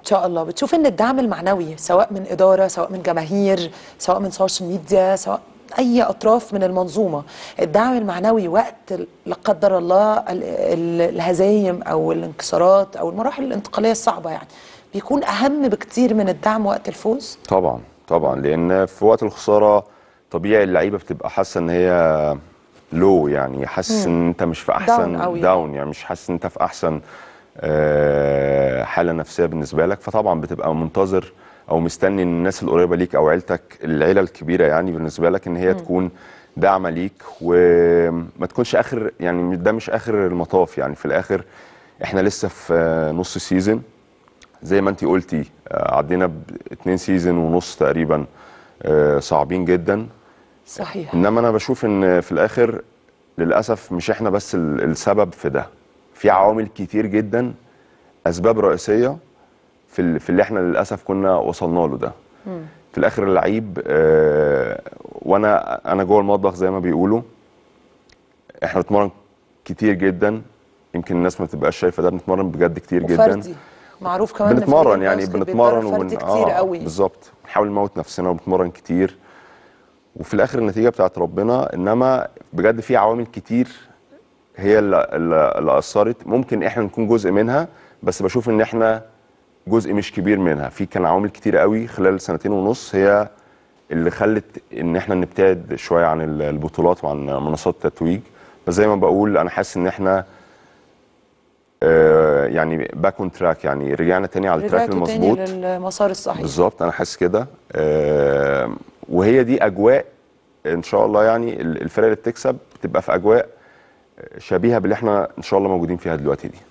ان شاء الله بتشوف ان الدعم المعنوي سواء من اداره سواء من جماهير سواء من سوشيال ميديا سواء اي اطراف من المنظومه الدعم المعنوي وقت لا قدر الله الهزايم او الانكسارات او المراحل الانتقاليه الصعبه يعني بيكون اهم بكتير من الدعم وقت الفوز طبعا طبعا لان في وقت الخساره طبيعي اللعيبه بتبقى حاسه ان هي لو يعني حاسس ان انت مش في احسن داون, يعني. داون يعني مش حاسس ان انت في احسن آه، حاله نفسيه بالنسبه لك فطبعا بتبقى منتظر او مستني ان الناس القريبه ليك او عيلتك العيله الكبيره يعني بالنسبه لك ان هي م. تكون داعمه ليك وما تكونش اخر يعني ده مش اخر المطاف يعني في الاخر احنا لسه في نص سيزون زي ما انت قلتي آه، عدينا باتنين سيزون ونص تقريبا آه، صعبين جدا صحيح انما انا بشوف ان في الاخر للاسف مش احنا بس السبب في ده في عوامل كتير جدا اسباب رئيسيه في في اللي احنا للاسف كنا وصلنا له ده في الاخر اللعيب آه وانا انا جوه المطبخ زي ما بيقولوا احنا بنتمرن كتير جدا يمكن الناس ما تبقاش شايفه ده بنتمرن بجد كتير وفردي. جدا معروف كمان بنتمرن يعني بنتمرن ون... آه بالظبط بنحاول نموت نفسنا وبنتمرن كتير وفي الاخر النتيجه بتاعت ربنا انما بجد في عوامل كتير هي اللي, اللي اثرت ممكن احنا نكون جزء منها بس بشوف ان احنا جزء مش كبير منها في كان عوامل كتير قوي خلال سنتين ونص هي اللي خلت ان احنا نبتعد شويه عن البطولات وعن منصات التتويج بس زي ما بقول انا حاسس ان احنا آه، يعني باك اون تراك يعني رجعنا تاني على التراك المظبوط للمسار الصحيح بالظبط انا حاسس كده آه، وهي دي اجواء ان شاء الله يعني الفرق اللي بتكسب بتبقى في اجواء شبيهه باللي احنا ان شاء الله موجودين فيها دلوقتي دي